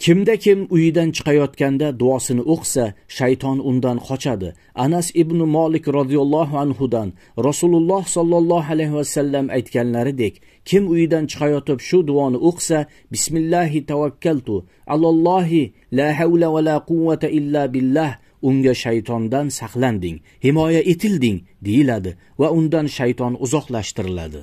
kimda kim uyidan chiqayotganda duosini o'qisa shayton undan qochadi anas ibn molik roziyallohu anhudan rasululloh sollallohu alayhi vasallam aytganlaridek kim uyidan chiqayotib shu duoni o'qisa bismillahi tavakkaltu allallohi la havla va la quvvata illa billah unga shaytondan saqlanding himoya etilding deyiladi va undan shayton uzoqlashtiriladi